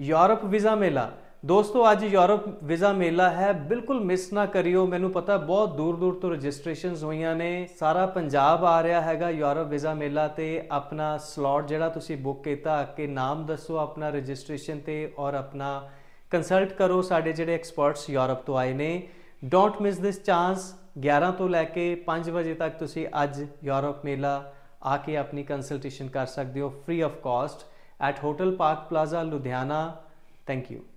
Europe visa ਮੇਲਾ ਦੋਸਤੋ ਅੱਜ ਯੂਰਪ ਵੀਜ਼ਾ ਮੇਲਾ ਹੈ ਬਿਲਕੁਲ ਮਿਸ ਨਾ ਕਰਿਓ ਮੈਨੂੰ ਪਤਾ ਬਹੁਤ ਦੂਰ ਦੂਰ ਤੋਂ ਰਜਿਸਟ੍ਰੇਸ਼ਨਸ ਹੋਈਆਂ ਨੇ ਸਾਰਾ ਪੰਜਾਬ ਆ ਰਿਹਾ ਹੈਗਾ ਯੂਰਪ ਵੀਜ਼ਾ ਮੇਲਾ ਤੇ ਆਪਣਾ ਸਲੌਟ ਜਿਹੜਾ ਤੁਸੀਂ ਬੁੱਕ ਕੀਤਾ ਕਿ ਕੇ ਨਾਮ ਦੱਸੋ ਆਪਣਾ ਰਜਿਸਟ੍ਰੇਸ਼ਨ ਤੇ ਔਰ ਆਪਣਾ ਕੰਸਲਟ ਕਰੋ ਸਾਡੇ ਜਿਹੜੇ ਐਕਸਪਰਟਸ ਯੂਰਪ ਤੋਂ ਆਏ ਨੇ ਡੋਨਟ ਮਿਸ ਦਿਸ ਚਾਂਸ 11 ਤੋਂ ਲੈ ਕੇ 5 ਵਜੇ ਤੱਕ ਤੁਸੀਂ ਅੱਜ ਯੂਰਪ ਮੇਲਾ ਆ ਕੇ ਆਪਣੀ ਕੰਸਲਟੇਸ਼ਨ ਕਰ ਸਕਦੇ ਹੋ free of cost at Hotel Park Plaza, Ludhiana. Thank you.